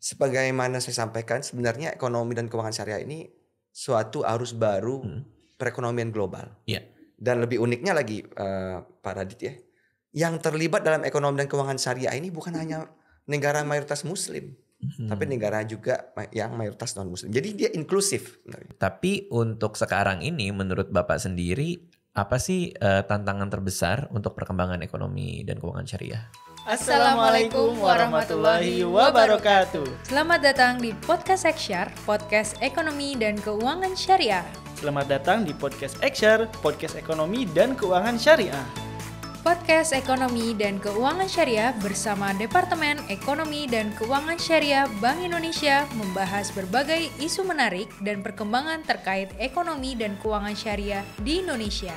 sebagaimana saya sampaikan sebenarnya ekonomi dan keuangan syariah ini suatu arus baru hmm. perekonomian global. Yeah. Dan lebih uniknya lagi uh, Pak Radit ya, yang terlibat dalam ekonomi dan keuangan syariah ini bukan hanya negara mayoritas muslim, hmm. tapi negara juga yang mayoritas non muslim. Jadi dia inklusif. Ya? Tapi untuk sekarang ini menurut Bapak sendiri apa sih uh, tantangan terbesar untuk perkembangan ekonomi dan keuangan syariah? Assalamualaikum warahmatullahi wabarakatuh. Selamat datang di podcast Ekshar, podcast ekonomi dan keuangan syariah. Selamat datang di podcast Ekshar, podcast ekonomi dan keuangan syariah. Podcast Ekonomi dan Keuangan Syariah bersama Departemen Ekonomi dan Keuangan Syariah Bank Indonesia membahas berbagai isu menarik dan perkembangan terkait ekonomi dan keuangan syariah di Indonesia.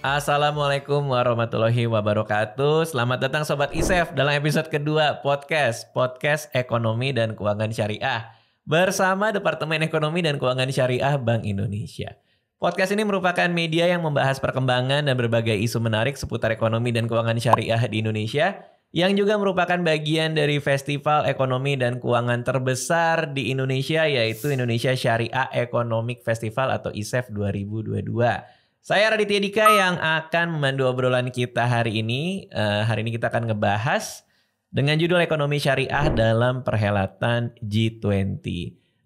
Assalamualaikum warahmatullahi wabarakatuh. Selamat datang sobat ISEF dalam episode kedua podcast podcast ekonomi dan keuangan syariah bersama Departemen Ekonomi dan Keuangan Syariah Bank Indonesia. Podcast ini merupakan media yang membahas perkembangan dan berbagai isu menarik seputar ekonomi dan keuangan syariah di Indonesia yang juga merupakan bagian dari Festival Ekonomi dan Keuangan terbesar di Indonesia yaitu Indonesia Syariah Economic Festival atau ISEF 2022. Saya Raditya Dika yang akan memandu obrolan kita hari ini. Uh, hari ini kita akan ngebahas dengan judul Ekonomi Syariah dalam Perhelatan G20.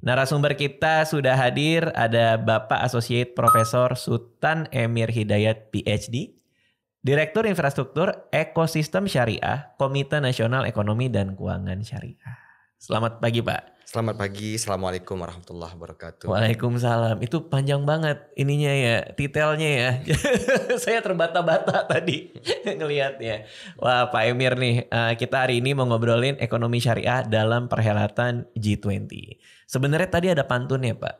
Narasumber kita sudah hadir ada Bapak Associate Profesor Sultan Emir Hidayat PhD, Direktur Infrastruktur Ekosistem Syariah, Komite Nasional Ekonomi dan Keuangan Syariah. Selamat pagi Pak. Selamat pagi, Assalamualaikum warahmatullahi wabarakatuh. Waalaikumsalam. Itu panjang banget ininya ya, titelnya ya. Saya terbata-bata tadi ngelihatnya. Wah Pak Emir nih, eh, kita hari ini mau ngobrolin ekonomi syariah dalam perhelatan G20. Sebenarnya tadi ada pantunnya Pak.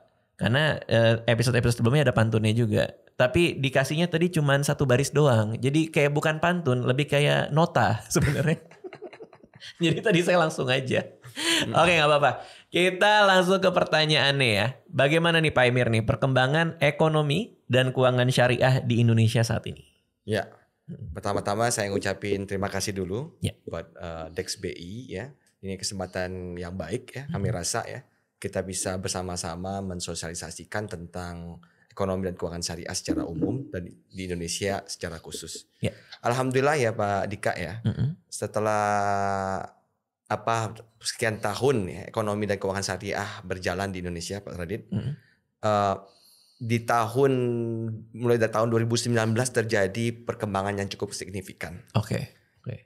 Karena eh, episode-episode sebelumnya ada pantunnya juga. Tapi dikasihnya tadi cuma satu baris doang. Jadi kayak bukan pantun, lebih kayak nota sebenarnya. Jadi tadi saya langsung aja Oke nggak apa-apa. Kita langsung ke pertanyaannya ya. Bagaimana nih Pak Emir nih perkembangan ekonomi dan keuangan syariah di Indonesia saat ini? Ya, pertama-tama saya ngucapin terima kasih dulu ya. buat uh, Dex BI ya. Ini kesempatan yang baik ya kami hmm. rasa ya kita bisa bersama-sama mensosialisasikan tentang ekonomi dan keuangan syariah secara umum dan di Indonesia secara khusus. Ya. Alhamdulillah ya Pak Dika ya. -hmm. Setelah apa sekian tahun ya, ekonomi dan keuangan syariah berjalan di Indonesia Pak Radit. Hmm. Uh, di tahun mulai dari tahun 2019 terjadi perkembangan yang cukup signifikan. Oke. Okay. okay.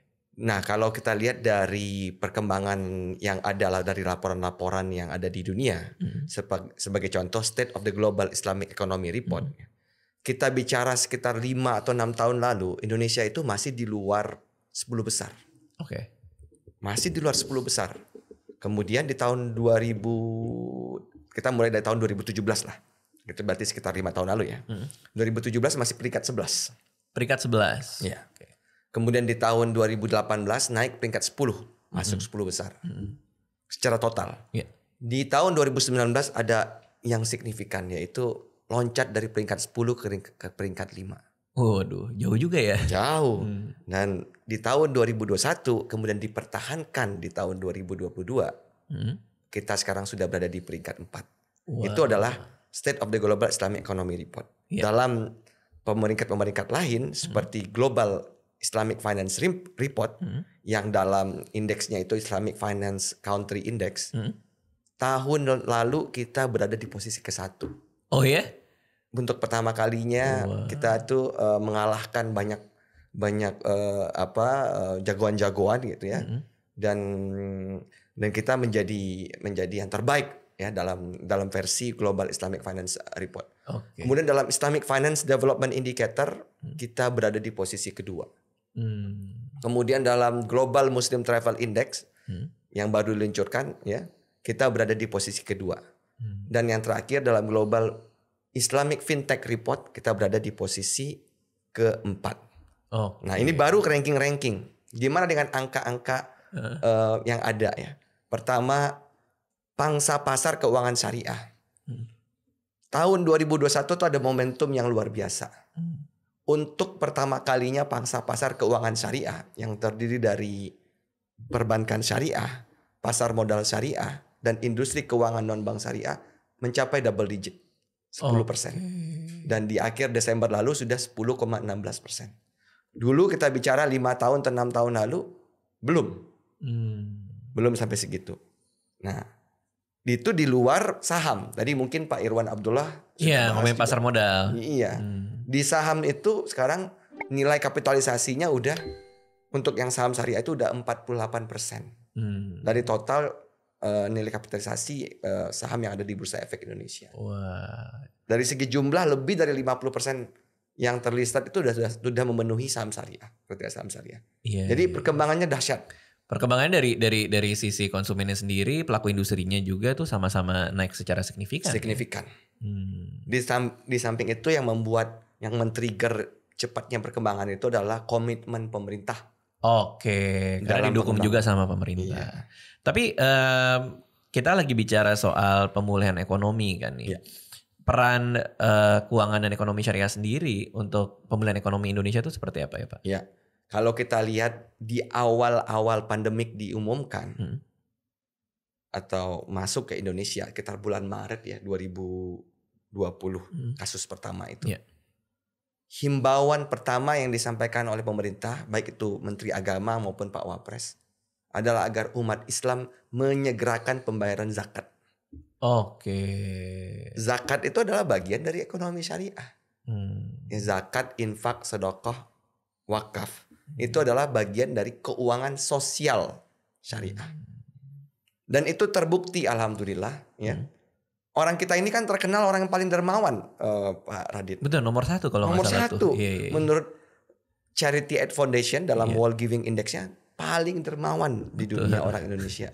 Nah, kalau kita lihat dari perkembangan yang adalah dari laporan-laporan yang ada di dunia, mm -hmm. sebagai, contoh State of the Global Islamic Economy Report, mm -hmm. kita bicara sekitar lima atau enam tahun lalu Indonesia itu masih di luar 10 besar. Oke. Okay masih di luar 10 besar. Kemudian di tahun 2000 kita mulai dari tahun 2017 lah. Itu berarti sekitar lima tahun lalu ya. Hmm. 2017 masih peringkat 11. Peringkat 11. Iya. Kemudian di tahun 2018 naik peringkat 10, masuk hmm. 10 besar. Hmm. Secara total. Yeah. Di tahun 2019 ada yang signifikan yaitu loncat dari peringkat 10 ke peringkat 5. Waduh, jauh juga ya. Jauh. Hmm. Dan di tahun 2021 kemudian dipertahankan di tahun 2022. Hmm. Kita sekarang sudah berada di peringkat 4. Wow. Itu adalah State of the Global Islamic Economy Report. Yeah. Dalam pemeringkat-pemeringkat lain hmm. seperti Global Islamic Finance Report hmm. yang dalam indeksnya itu Islamic Finance Country Index. Hmm. Tahun lalu kita berada di posisi ke satu. Oh ya? untuk pertama kalinya wow. kita tuh uh, mengalahkan banyak banyak uh, apa jagoan eh, jagoan-jagoan gitu ya. Mm -hmm. Dan dan kita menjadi menjadi yang terbaik ya dalam dalam versi Global Islamic Finance Report. Okay. Kemudian dalam Islamic Finance Development Indicator mm. kita berada di posisi kedua. Hmm. Kemudian dalam Global Muslim Travel Index hmm. yang baru diluncurkan ya kita berada di posisi kedua. Hmm. Dan yang terakhir dalam Global Islamic Fintech Report kita berada di posisi keempat. Oh. Nah ini baru ranking-ranking. Gimana dengan angka-angka uh. uh, yang ada ya? Pertama, pangsa pasar keuangan syariah. Hmm. Tahun 2021 itu ada momentum yang luar biasa. Hmm. Untuk pertama kalinya pangsa pasar keuangan syariah yang terdiri dari perbankan syariah, pasar modal syariah, dan industri keuangan non-bank syariah mencapai double digit. 10 persen. Oh. Dan di akhir Desember lalu sudah 10,16 persen. Dulu kita bicara lima tahun atau enam tahun lalu belum, hmm. belum sampai segitu. Nah itu di luar saham. Tadi mungkin Pak Irwan Abdullah iya ngomongin pasar modal. Iya hmm. di saham itu sekarang nilai kapitalisasinya udah untuk yang saham syariah itu udah 48 persen hmm. dari total uh, nilai kapitalisasi uh, saham yang ada di Bursa Efek Indonesia. Wah. Dari segi jumlah lebih dari 50% yang terlistat itu sudah sudah, sudah memenuhi saham syariah, kriteria saham syariah. Iya, Jadi iya. perkembangannya dahsyat. Perkembangan dari dari dari sisi konsumennya sendiri, pelaku industrinya juga tuh sama-sama naik secara signifikan. Ya? Signifikan. Ya? Hmm. Di, sam, di samping itu yang membuat yang men-trigger cepatnya perkembangan itu adalah komitmen pemerintah Oke, karena didukung juga sama pemerintah. Iya. Tapi um, kita lagi bicara soal pemulihan ekonomi kan nih. Iya. Peran uh, keuangan dan ekonomi syariah sendiri untuk pemulihan ekonomi Indonesia itu seperti apa ya Pak? Iya, kalau kita lihat di awal-awal pandemik diumumkan hmm. atau masuk ke Indonesia sekitar bulan Maret ya 2020 hmm. kasus pertama itu. Iya himbauan pertama yang disampaikan oleh pemerintah, baik itu Menteri Agama maupun Pak Wapres, adalah agar umat Islam menyegerakan pembayaran zakat. Oke. Zakat itu adalah bagian dari ekonomi syariah. Hmm. Ya, zakat, infak, sedekah, wakaf. Hmm. Itu adalah bagian dari keuangan sosial syariah. Hmm. Dan itu terbukti alhamdulillah ya. Hmm orang kita ini kan terkenal orang yang paling dermawan uh, Pak Radit. Betul nomor satu kalau nomor salah satu tuh. Iya, iya, iya. menurut Charity Aid Foundation dalam yeah. World Giving Indexnya paling dermawan Betul. di dunia orang Indonesia.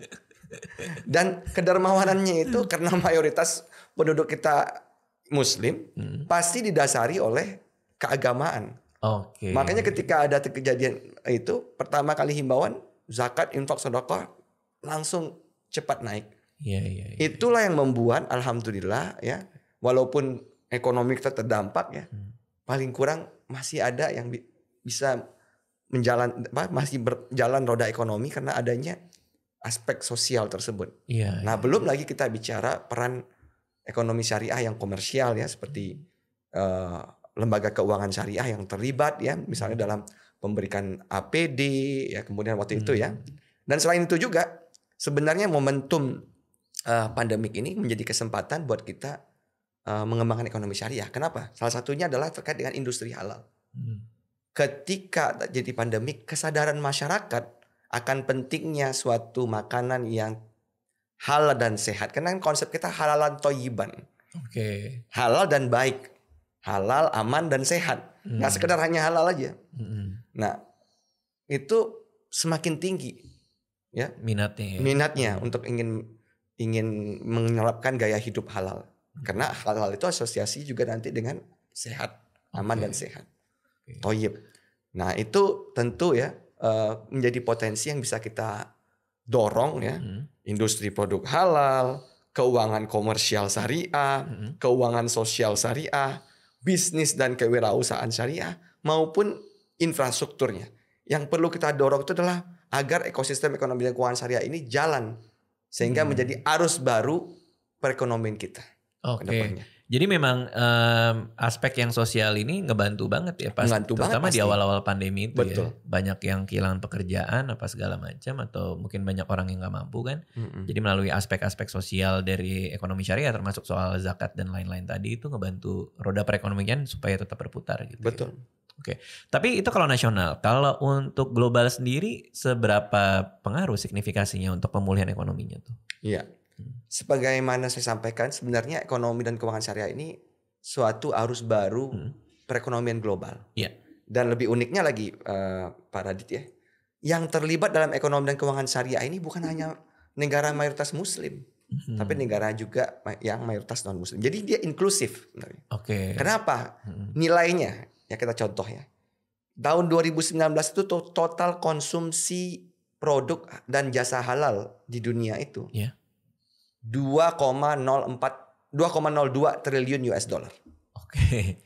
Dan kedermawanannya itu karena mayoritas penduduk kita Muslim hmm. pasti didasari oleh keagamaan. Oke. Okay. Makanya ketika ada kejadian itu pertama kali himbauan zakat, infak, sedekah langsung cepat naik. Ya, ya, ya. Itulah yang membuat alhamdulillah ya, walaupun ekonomi kita terdampak ya, hmm. paling kurang masih ada yang bi bisa menjalan apa, masih berjalan roda ekonomi karena adanya aspek sosial tersebut. Ya, nah, iya. belum lagi kita bicara peran ekonomi syariah yang komersial ya seperti uh, lembaga keuangan syariah yang terlibat ya, misalnya hmm. dalam memberikan APD ya kemudian waktu hmm. itu ya. Dan selain itu juga sebenarnya momentum uh, pandemik ini menjadi kesempatan buat kita uh, mengembangkan ekonomi syariah. Kenapa? Salah satunya adalah terkait dengan industri halal. Hmm. Ketika jadi pandemik, kesadaran masyarakat akan pentingnya suatu makanan yang halal dan sehat. Karena konsep kita halalan toyiban. Oke. Okay. Halal dan baik. Halal, aman dan sehat. Hmm. Nggak sekedar hanya halal aja. Hmm. Nah, itu semakin tinggi ya minatnya ya. minatnya hmm. untuk ingin ingin menerapkan gaya hidup halal hmm. karena halal itu asosiasi juga nanti dengan sehat aman okay. dan sehat okay. toyib nah itu tentu ya eh, menjadi potensi yang bisa kita dorong ya hmm industri produk halal keuangan komersial syariah hmm keuangan sosial syariah bisnis dan kewirausahaan syariah maupun infrastrukturnya yang perlu kita dorong itu adalah agar ekosistem ekonomi dan keuangan syariah ini jalan sehingga hmm. menjadi arus baru perekonomian kita. Oke. Okay. Jadi memang um, aspek yang sosial ini ngebantu banget ya pas ngebantu terutama banget, di awal-awal pandemi itu ya. Betul. ya. Banyak yang kehilangan pekerjaan apa segala macam atau mungkin banyak orang yang nggak mampu kan. Mm-hmm. Jadi melalui aspek-aspek sosial dari ekonomi syariah termasuk soal zakat dan lain-lain tadi itu ngebantu roda perekonomian supaya tetap berputar gitu. Ya. Betul. Ya. Oke, okay. tapi itu kalau nasional. Kalau untuk global sendiri, seberapa pengaruh signifikasinya untuk pemulihan ekonominya tuh? Iya, hmm. sebagaimana saya sampaikan, sebenarnya ekonomi dan keuangan syariah ini suatu arus baru hmm. perekonomian global. Iya. Dan lebih uniknya lagi, uh, Pak Radit ya, yang terlibat dalam ekonomi dan keuangan syariah ini bukan hmm. hanya negara mayoritas Muslim, hmm. tapi negara juga yang mayoritas non Muslim. Jadi dia inklusif. Oke. Okay. Kenapa? Hmm. Nilainya Ya kita contoh ya. Tahun 2019 itu total konsumsi produk dan jasa halal di dunia itu yeah. 2,04 2,02 triliun US dollar. Oke. Okay.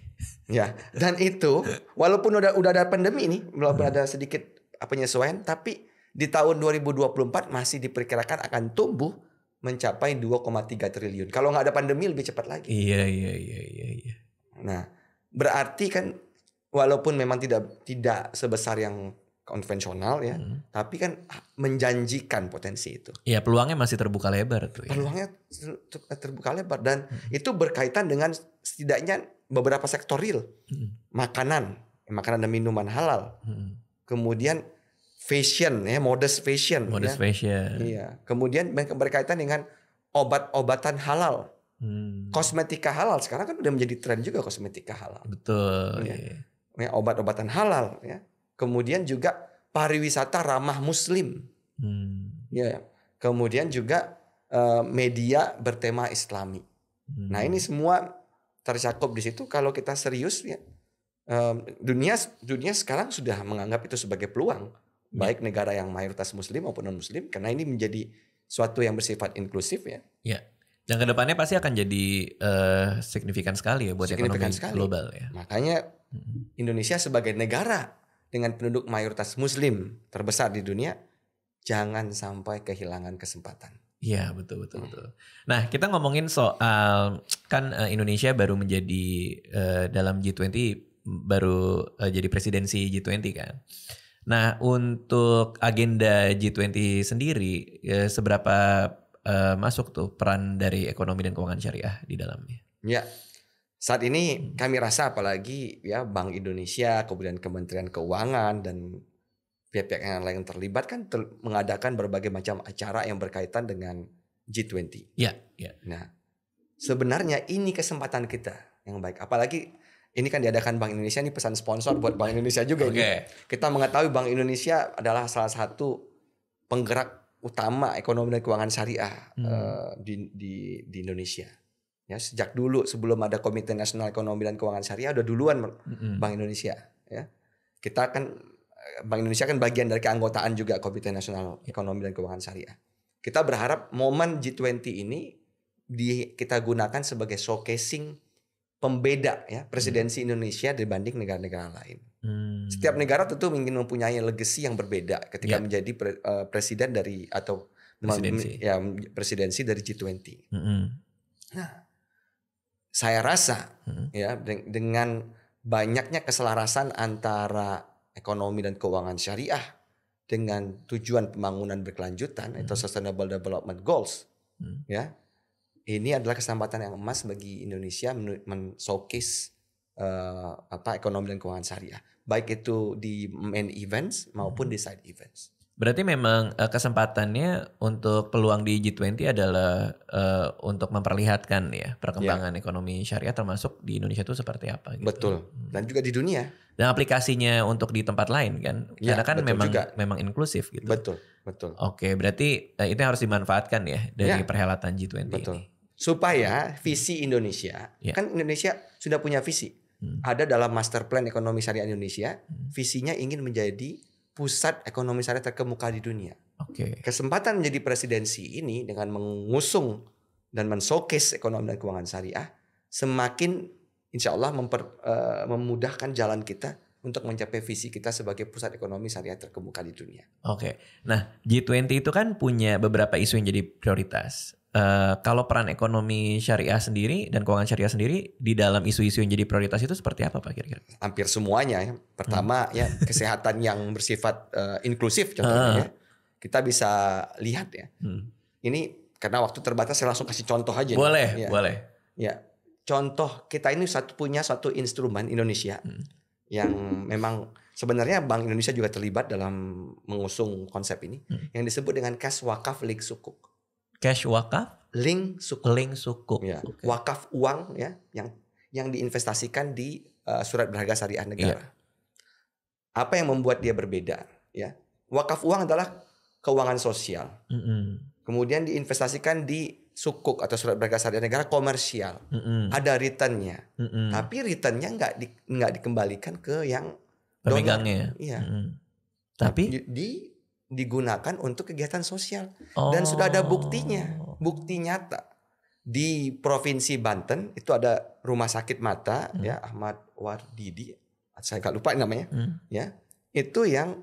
Ya, dan itu walaupun udah udah ada pandemi ini, belum hmm. ada sedikit penyesuaian, tapi di tahun 2024 masih diperkirakan akan tumbuh mencapai 2,3 triliun. Kalau nggak ada pandemi lebih cepat lagi. Iya, iya, iya, iya, iya. Nah, berarti kan walaupun memang tidak tidak sebesar yang konvensional ya, hmm. tapi kan menjanjikan potensi itu. Iya, peluangnya masih terbuka lebar tuh. Ya. Peluangnya terbuka lebar dan hmm. itu berkaitan dengan setidaknya beberapa sektor real. Hmm. Makanan, makanan dan minuman halal. Hmm. Kemudian fashion ya, modest fashion. Ya. Modest ya. fashion. Iya. Kemudian berkaitan dengan obat-obatan halal. Hmm. Kosmetika halal sekarang kan udah menjadi tren juga kosmetika halal. Betul. Ya ya, obat-obatan halal ya kemudian juga pariwisata ramah muslim hmm. ya kemudian juga uh, media bertema islami hmm. nah ini semua tercakup di situ kalau kita serius ya um, dunia dunia sekarang sudah menganggap itu sebagai peluang ya. baik negara yang mayoritas muslim maupun non muslim karena ini menjadi suatu yang bersifat inklusif ya, ya dan kedepannya pasti akan jadi uh, signifikan sekali ya buat signifikan ekonomi sekali. global ya. Makanya hmm. Indonesia sebagai negara dengan penduduk mayoritas Muslim terbesar di dunia, jangan sampai kehilangan kesempatan. Iya betul betul hmm. betul. Nah kita ngomongin soal kan eh, Indonesia baru menjadi uh, dalam G20 baru uh, jadi presidensi G20 kan. Nah untuk agenda G20 sendiri uh, seberapa uh, masuk tuh peran dari ekonomi dan keuangan syariah di dalamnya. Ya. Saat ini hmm. kami rasa apalagi ya Bank Indonesia, kemudian Kementerian Keuangan dan pihak-pihak yang lain yang terlibat kan ter mengadakan berbagai macam acara yang berkaitan dengan G20. Ya, ya. Nah, sebenarnya ini kesempatan kita yang baik. Apalagi ini kan diadakan Bank Indonesia ini pesan sponsor buat Bank Indonesia juga okay. Gitu. Kita mengetahui Bank Indonesia adalah salah satu penggerak utama ekonomi dan keuangan syariah hmm. uh, di, di di Indonesia. Ya, sejak dulu sebelum ada Komite Nasional Ekonomi dan Keuangan Syariah udah duluan hmm. Bank Indonesia, ya. Kita kan eh, Bank Indonesia kan bagian dari keanggotaan juga Komite Nasional Ekonomi dan Keuangan Syariah. Kita berharap momen G20 ini di, kita gunakan sebagai showcasing pembeda ya hmm. presidensi Indonesia dibanding negara-negara lain. Hmm. Setiap negara tentu ingin mempunyai legacy yang berbeda ketika yeah. menjadi pre, uh, presiden dari atau presidensi. ya presidensi dari G20. -hmm. Nah, saya rasa -hmm. ya dengan banyaknya keselarasan antara ekonomi dan keuangan syariah dengan tujuan pembangunan berkelanjutan mm -hmm. atau sustainable development goals -hmm. ya ini adalah kesempatan yang emas bagi Indonesia men-showcase uh, apa ekonomi dan keuangan syariah, baik itu di main events maupun di side events. Berarti memang uh, kesempatannya untuk peluang di G20 adalah uh, untuk memperlihatkan ya perkembangan yeah. ekonomi syariah termasuk di Indonesia itu seperti apa gitu. Betul. Hmm. Dan juga di dunia. Dan aplikasinya untuk di tempat lain kan. Yeah, Karena kan memang juga. memang inklusif gitu. Betul, betul. Oke, berarti uh, itu harus dimanfaatkan ya dari yeah. perhelatan G20 betul. ini supaya hmm. visi Indonesia yeah. kan Indonesia sudah punya visi hmm. ada dalam master plan ekonomi syariah Indonesia hmm. visinya ingin menjadi pusat ekonomi syariah terkemuka di dunia. Okay. Kesempatan menjadi presidensi ini dengan mengusung dan mensokis ekonomi dan keuangan syariah semakin insya Allah memper, uh, memudahkan jalan kita untuk mencapai visi kita sebagai pusat ekonomi syariah terkemuka di dunia. Oke. Okay. Nah, G20 itu kan punya beberapa isu yang jadi prioritas. Eh, kalau peran ekonomi syariah sendiri dan keuangan syariah sendiri di dalam isu-isu yang jadi prioritas itu seperti apa Pak kira-kira? Hampir semuanya ya. Pertama hmm. ya kesehatan yang bersifat uh, inklusif contohnya uh. Kita bisa lihat ya. Hmm. Ini karena waktu terbatas saya langsung kasih contoh aja. Boleh, ya. boleh. Ya. Contoh kita ini satu punya satu instrumen Indonesia hmm. yang memang sebenarnya Bank Indonesia juga terlibat dalam mengusung konsep ini hmm. yang disebut dengan cash wakaf lik sukuk. Cash wakaf? Link sukuk. Link sukuk. Ya. Okay. Wakaf uang ya yang yang diinvestasikan di uh, surat berharga syariah negara. Ya. Apa yang membuat dia berbeda? Ya, wakaf uang adalah keuangan sosial. Mm -hmm. Kemudian diinvestasikan di sukuk atau surat berharga syariah negara komersial. Mm -hmm. Ada returnnya, mm -hmm. tapi returnnya nggak di, nggak dikembalikan ke yang pemegangnya. Ya? Iya. Mm -hmm. Tapi di, di digunakan untuk kegiatan sosial oh. dan sudah ada oh. buktinya, bukti nyata. Di Provinsi Banten itu ada rumah sakit mata hmm. ya Ahmad Wardidi, saya nggak lupa namanya, hmm. ya. Itu yang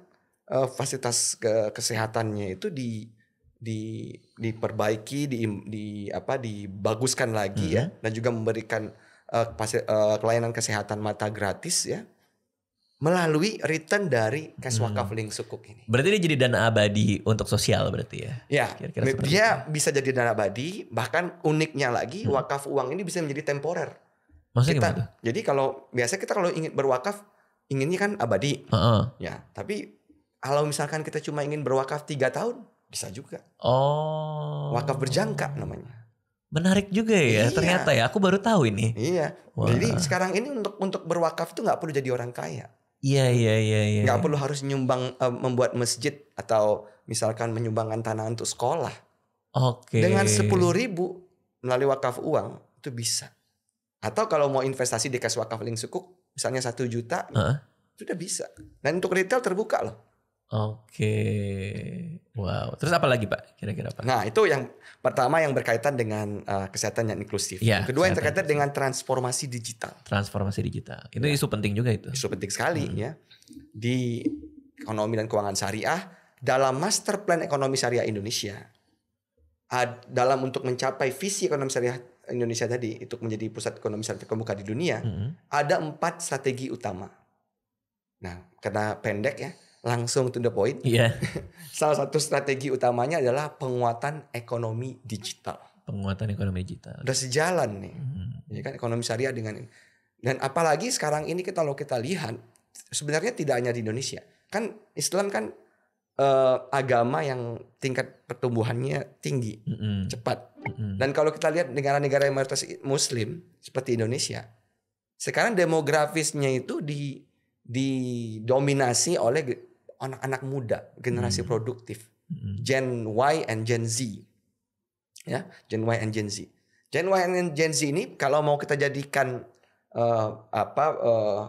uh, fasilitas ke kesehatannya itu di di diperbaiki, di, di apa dibaguskan lagi ya. hmm. ya dan juga memberikan uh, eh, pasir, uh, eh, pelayanan kesehatan mata gratis ya melalui return dari cash hmm. wakaf link sukuk ini. Berarti dia jadi dana abadi untuk sosial berarti ya? Ya, Kira-kira dia itu. bisa jadi dana abadi. Bahkan uniknya lagi hmm. wakaf uang ini bisa menjadi temporer. Maksudnya kita, gimana? Jadi kalau biasanya kita kalau ingin berwakaf inginnya kan abadi. Uh-uh. Ya, tapi kalau misalkan kita cuma ingin berwakaf tiga tahun bisa juga. Oh. Wakaf berjangka namanya. Menarik juga ya iya. ternyata ya. Aku baru tahu ini. Iya. Wah. Jadi sekarang ini untuk untuk berwakaf itu nggak perlu jadi orang kaya. Iya iya iya. iya. Gak perlu harus nyumbang uh, membuat masjid atau misalkan menyumbangkan tanah untuk sekolah. Oke. Okay. Dengan sepuluh ribu melalui wakaf uang itu bisa. Atau kalau mau investasi di kas wakaf link sukuk, misalnya satu juta, uh -huh. itu bisa. Dan untuk retail terbuka loh. Oke, wow. Terus apa lagi Pak? Kira-kira Pak? Nah itu yang pertama yang berkaitan dengan uh, kesehatan yang inklusif. Ya, yang kedua yang terkait dengan transformasi digital. Transformasi digital. Itu ya. isu penting juga itu. Isu penting sekali hmm. ya di ekonomi dan keuangan syariah dalam master plan ekonomi syariah Indonesia dalam untuk mencapai visi ekonomi syariah Indonesia tadi untuk menjadi pusat ekonomi syariah terkemuka di dunia hmm. ada empat strategi utama. Nah karena pendek ya langsung to the point. Iya. Yeah. Salah satu strategi utamanya adalah penguatan ekonomi digital. Penguatan ekonomi digital. Udah sejalan nih. Hmm. Ya kan ekonomi syariah dengan ini. Dan apalagi sekarang ini kita kalau kita lihat sebenarnya tidak hanya di Indonesia. Kan Islam kan eh, agama yang tingkat pertumbuhannya tinggi, mm -hmm. cepat. Mm -hmm. Dan kalau kita lihat negara-negara yang mayoritas muslim seperti Indonesia, sekarang demografisnya itu di didominasi oleh anak-anak muda, generasi hmm. produktif, hmm. Gen Y and Gen Z, ya Gen Y and Gen Z. Gen Y and Gen Z ini kalau mau kita jadikan uh, apa uh,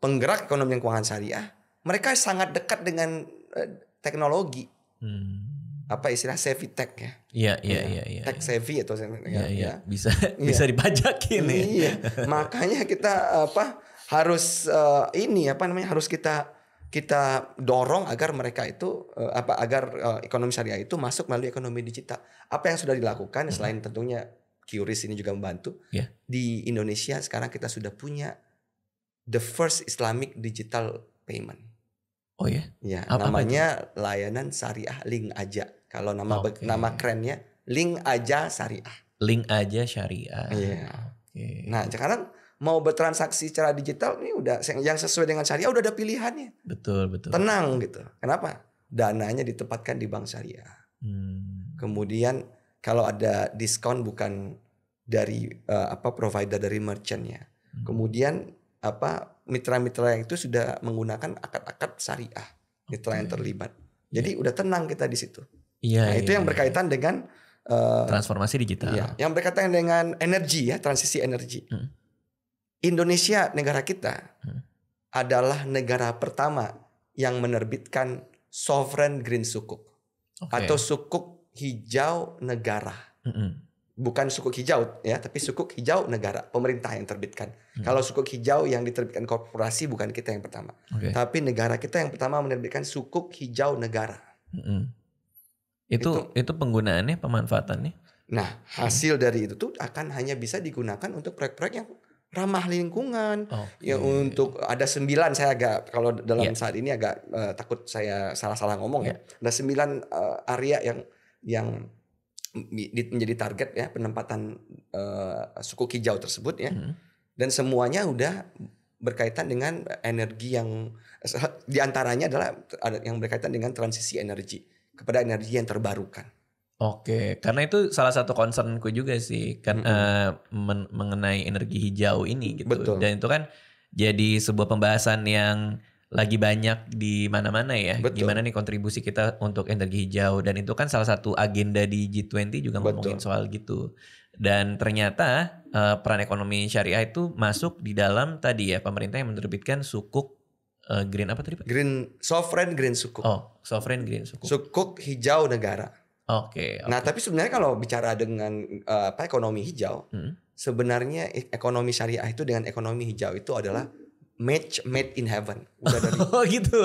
penggerak ekonomi dan keuangan syariah, mereka sangat dekat dengan uh, teknologi. Hmm. Apa istilah savvy tech ya? Iya, iya, iya, iya. iya tech iya. savvy atau iya, ya, ya, ya. bisa bisa dipajakin ya. Iya. Makanya kita apa harus uh, ini apa namanya harus kita kita dorong agar mereka itu uh, apa agar uh, ekonomi syariah itu masuk melalui ekonomi digital. Apa yang sudah dilakukan hmm. selain tentunya QRIS ini juga membantu. Yeah. Di Indonesia sekarang kita sudah punya the first Islamic digital payment. Oh ya. Yeah? Ya, Ya, namanya layanan syariah Link Aja. Kalau nama okay. nama kerennya Link Aja Syariah. Link Aja Syariah. Iya. Yeah. Okay. Nah, sekarang mau bertransaksi secara digital ini udah yang sesuai dengan syariah udah ada pilihannya. Betul, betul. Tenang gitu. Kenapa? Dananya ditempatkan di bank syariah. Hmm. Kemudian kalau ada diskon bukan dari uh, apa provider dari merchantnya. Hmm. Kemudian apa mitra-mitra yang itu sudah menggunakan akad-akad syariah mitra yang terlibat. Iya. Jadi yeah. udah tenang kita di situ. Iya. Yeah, nah, iya, itu yang iya, berkaitan dengan uh, transformasi digital. Iya, yang berkaitan dengan energi ya, transisi energi. Hmm Indonesia negara kita hmm. adalah negara pertama yang menerbitkan sovereign green sukuk okay. atau sukuk hijau negara. Hmm. Bukan sukuk hijau ya, tapi sukuk hijau negara, pemerintah yang terbitkan. Hmm. Kalau sukuk hijau yang diterbitkan korporasi bukan kita yang pertama. Okay. Tapi negara kita yang pertama menerbitkan sukuk hijau negara. Hmm. Itu, itu itu penggunaannya, pemanfaatannya? Nah, hasil dari itu tuh akan hanya bisa digunakan untuk proyek-proyek yang ramah lingkungan. Oh, ya untuk ada sembilan saya agak kalau dalam yeah. saat ini agak uh, takut saya salah-salah ngomong yeah. ya. Ada sembilan uh, area yang yang menjadi target ya penempatan uh, suku kijau tersebut ya. Hmm. Dan semuanya udah berkaitan dengan energi yang diantaranya adalah yang berkaitan dengan transisi energi kepada energi yang terbarukan. Oke, karena itu salah satu concernku juga sih kan mm -hmm. uh, mengenai energi hijau ini gitu. Betul. Dan itu kan jadi sebuah pembahasan yang lagi banyak di mana-mana ya. Betul. Gimana nih kontribusi kita untuk energi hijau dan itu kan salah satu agenda di G20 juga ngomongin soal gitu. Dan ternyata uh, peran ekonomi syariah itu masuk di dalam tadi ya pemerintah yang menerbitkan sukuk uh, green apa tadi Pak? Green sovereign green sukuk. Oh, sovereign green sukuk. Sukuk hijau negara. Oke. Okay, okay. Nah, tapi sebenarnya kalau bicara dengan uh, apa ekonomi hijau, hmm. sebenarnya ekonomi syariah itu dengan ekonomi hijau itu adalah match made in heaven. Udah dari oh, gitu.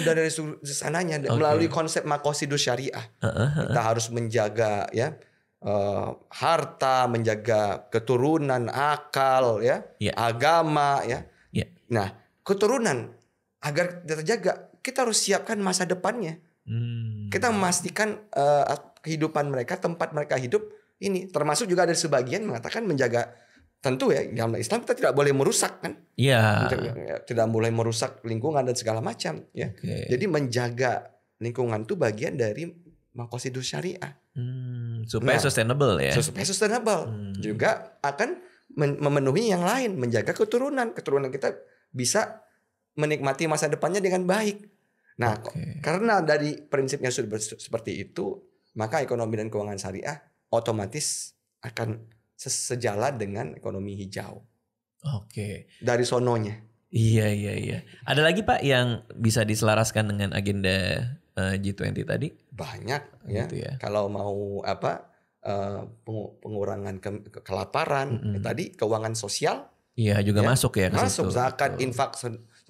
Udah dari sananya okay. melalui konsep makosidus syariah. kita harus menjaga ya uh, harta, menjaga keturunan, akal ya, yeah. agama ya. Yeah. Nah, keturunan agar terjaga, kita harus siapkan masa depannya Hmm. Kita memastikan uh, kehidupan mereka, tempat mereka hidup ini termasuk juga ada sebagian mengatakan menjaga tentu ya dalam Islam kita tidak boleh merusak kan yeah. Ya, tidak, boleh merusak lingkungan dan segala macam ya okay. jadi menjaga lingkungan itu bagian dari makosidus syariah hmm, supaya nah, sustainable ya supaya sustainable hmm. juga akan memenuhi yang lain menjaga keturunan keturunan kita bisa menikmati masa depannya dengan baik Nah, okay. karena dari prinsipnya sudah seperti itu, maka ekonomi dan keuangan syariah otomatis akan sejalan dengan ekonomi hijau. Oke. Okay. Dari sononya. Iya, iya, iya. Ada lagi Pak yang bisa diselaraskan dengan agenda eh, G20 tadi? Banyak oh, ya. Gitu ya. Kalau mau apa eh, pengurangan kelaparan, mm -hmm. tadi keuangan sosial Iya juga ya. masuk ya. Masuk situ. zakat, infak,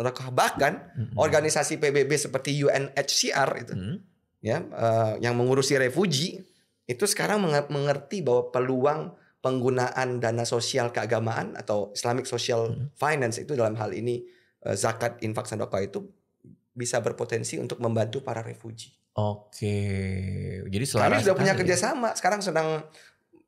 Sedekah bahkan hmm. organisasi PBB seperti UNHCR itu hmm. ya uh, yang mengurusi refugi itu sekarang mengerti bahwa peluang penggunaan dana sosial keagamaan atau Islamic Social hmm. Finance itu dalam hal ini uh, zakat infak sedekah itu bisa berpotensi untuk membantu para refugi. Oke. Jadi selama Kami sudah punya ya? Sekarang sedang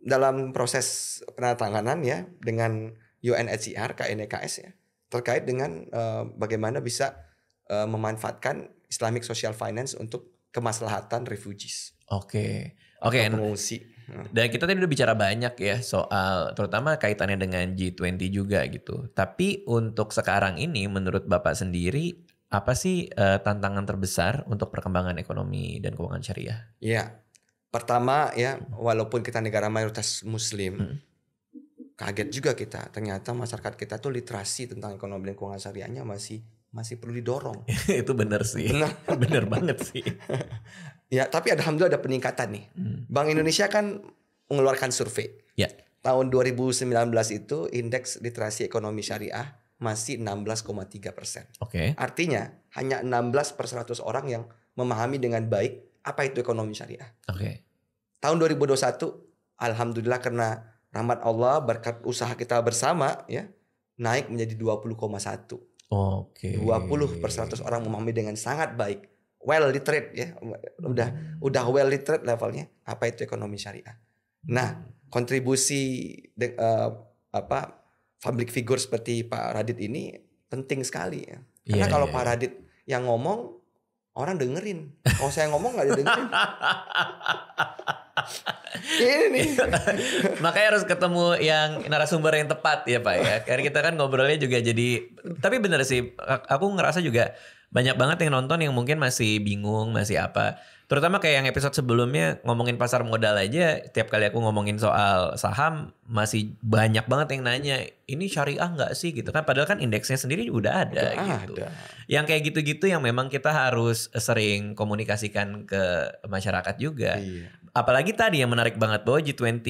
dalam proses penandatanganan ya dengan UNHCR, KNKS e ya terkait dengan uh, bagaimana bisa uh, memanfaatkan Islamic Social Finance untuk kemaslahatan refugees. Oke, oke. Dan kita tadi udah bicara banyak ya soal terutama kaitannya dengan G20 juga gitu. Tapi untuk sekarang ini menurut Bapak sendiri apa sih uh, tantangan terbesar untuk perkembangan ekonomi dan keuangan syariah? Iya. Pertama ya, walaupun kita negara mayoritas muslim, hmm kaget juga kita ternyata masyarakat kita tuh literasi tentang ekonomi dan keuangan syariahnya masih masih perlu didorong itu benar sih benar benar banget sih ya tapi alhamdulillah ada peningkatan nih hmm. Bank Indonesia kan mengeluarkan survei ya. tahun 2019 itu indeks literasi ekonomi syariah masih 16,3 persen oke okay. artinya hanya 16 per 100 orang yang memahami dengan baik apa itu ekonomi syariah oke okay. tahun 2021 alhamdulillah karena rahmat Allah berkat usaha kita bersama ya naik menjadi 20,1. Oke. Okay. 20 per 100 orang memahami dengan sangat baik. Well literate ya, udah hmm. udah well literate levelnya. Apa itu ekonomi syariah? Nah, kontribusi de, uh, apa public figure seperti Pak Radit ini penting sekali ya. Karena yeah, kalau yeah. Pak iya. Radit yang ngomong orang dengerin. Kalau saya ngomong nggak didengerin. ini nih. Makanya harus ketemu yang narasumber yang tepat ya Pak ya. Karena kita kan ngobrolnya juga jadi tapi bener sih aku ngerasa juga banyak banget yang nonton yang mungkin masih bingung, masih apa. Terutama kayak yang episode sebelumnya ngomongin pasar modal aja, tiap kali aku ngomongin soal saham masih banyak banget yang nanya, ini syariah nggak sih gitu kan? Padahal kan indeksnya sendiri udah ada udah gitu. Ada. Yang kayak gitu-gitu yang memang kita harus sering komunikasikan ke masyarakat juga. Iya apalagi tadi yang menarik banget bahwa G20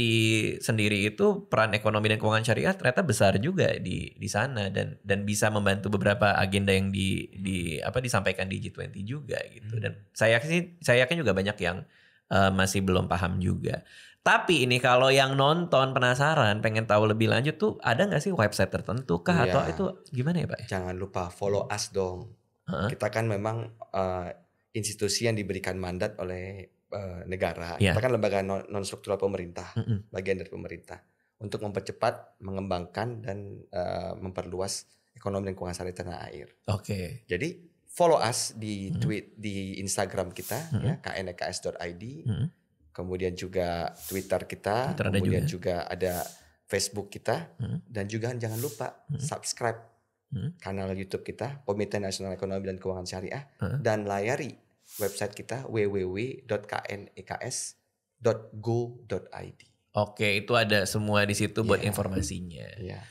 sendiri itu peran ekonomi dan keuangan syariah ternyata besar juga di di sana dan dan bisa membantu beberapa agenda yang di di apa disampaikan di G20 juga gitu hmm. dan saya sih saya yakin juga banyak yang uh, masih belum paham juga. Tapi ini kalau yang nonton penasaran, pengen tahu lebih lanjut tuh ada nggak sih website tertentu kah iya. atau itu gimana ya Pak? Ya? Jangan lupa follow us dong. -huh. Kita kan memang uh, institusi yang diberikan mandat oleh Eh, negara, yeah. kita kan lembaga non, struktural pemerintah, mm -hmm. bagian dari pemerintah untuk mempercepat, mengembangkan dan uh, memperluas ekonomi dan keuangan syariah tanah air. Oke. Okay. Jadi follow us di mm -hmm. tweet di Instagram kita mm -hmm. ya knks.id, Mm -hmm. Kemudian juga Twitter kita, Twitter kemudian juga. juga ada Facebook kita hmm. dan juga jangan lupa hmm. subscribe hmm. kanal YouTube kita Komite Nasional Ekonomi dan Keuangan Syariah hmm. dan layari website kita www.kneks.go.id. Oke, itu ada semua di situ buat yeah. informasinya. Yeah.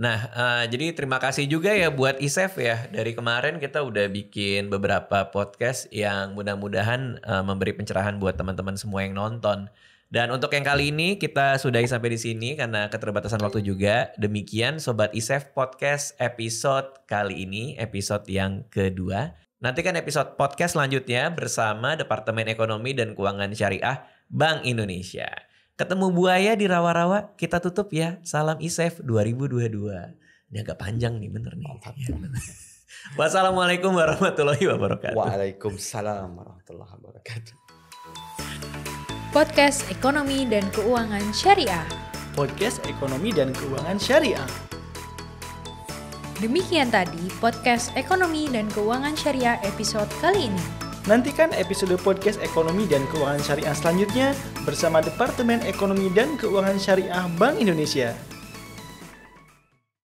Nah, uh, jadi terima kasih juga ya buat Isef ya. Dari kemarin kita udah bikin beberapa podcast yang mudah-mudahan uh, memberi pencerahan buat teman-teman semua yang nonton. Dan untuk yang kali ini kita sudahi sampai di sini karena keterbatasan waktu juga. Demikian Sobat Isef Podcast episode kali ini, episode yang kedua. Nantikan episode podcast selanjutnya bersama Departemen Ekonomi dan Keuangan Syariah Bank Indonesia. Ketemu buaya di rawa-rawa, kita tutup ya. Salam ISEF 2022. Ini agak panjang nih bener nih. Ya, bener. Wassalamualaikum warahmatullahi wabarakatuh. Waalaikumsalam warahmatullahi wabarakatuh. Podcast Ekonomi dan Keuangan Syariah. Podcast Ekonomi dan Keuangan Syariah. Demikian tadi podcast ekonomi dan keuangan syariah episode kali ini. Nantikan episode podcast ekonomi dan keuangan syariah selanjutnya bersama Departemen Ekonomi dan Keuangan Syariah Bank Indonesia.